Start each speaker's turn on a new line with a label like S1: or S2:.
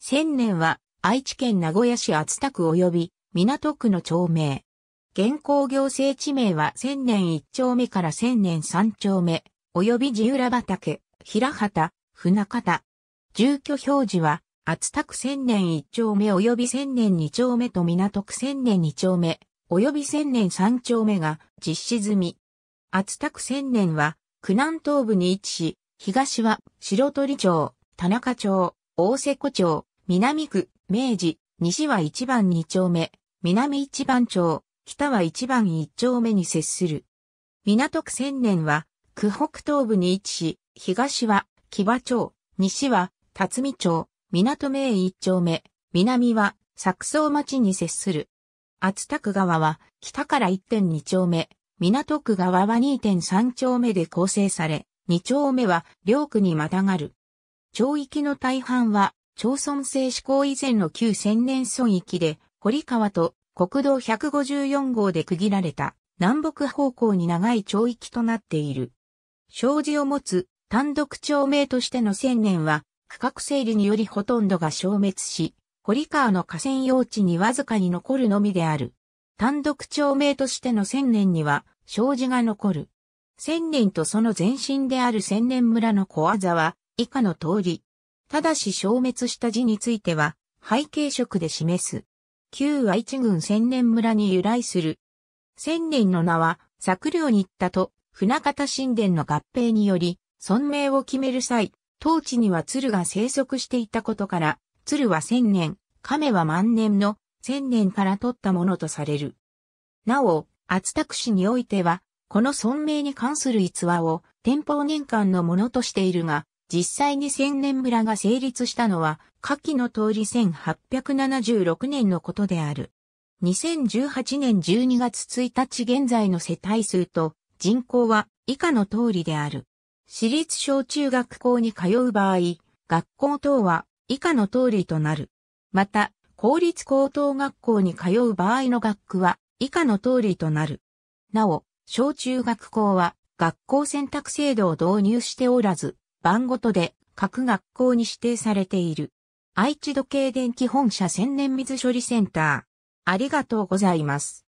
S1: 千年は愛知県名古屋市厚田区及び港区の町名。現行行政地名は千年一丁目から千年三丁目、及び地浦畑、平畑、船方。住居表示は、厚田区千年一丁目及び千年二丁目と港区千年二丁目、及び千年三丁目が実施済み。厚田区千年は、区南東部に位置し、東は白鳥町、田中町、大瀬古町、南区、明治、西は一番二丁目、南一番町、北は一番一丁目に接する。港区千年は、区北東部に位置し、東は、木場町、西は、辰巳町、港名一丁目、南は、作草町に接する。厚田区側は、北から1.2丁目、港区側は2.3丁目で構成され、二丁目は、両区にまたがる。町域の大半は、町村制施行以前の旧千年村域で、堀川と国道154号で区切られた南北方向に長い町域となっている。障子を持つ単独町名としての千年は、区画整理によりほとんどが消滅し、堀川の河川用地にわずかに残るのみである。単独町名としての千年には、障子が残る。千年とその前身である千年村の小技は、以下の通り、ただし消滅した字については、背景色で示す。旧愛知郡千年村に由来する。千年の名は、作領に行ったと、船形神殿の合併により、村名を決める際、当地には鶴が生息していたことから、鶴は千年、亀は万年の千年から取ったものとされる。なお、厚田市においては、この村名に関する逸話を天保年間のものとしているが、実際に千年村が成立したのは、下記の通り1876年のことである。2018年12月1日現在の世帯数と人口は以下の通りである。私立小中学校に通う場合、学校等は以下の通りとなる。また、公立高等学校に通う場合の学区は以下の通りとなる。なお、小中学校は学校選択制度を導入しておらず、番ごとで各学校に指定されている。愛知土計電気本社千年水処理センター。ありがとうございます。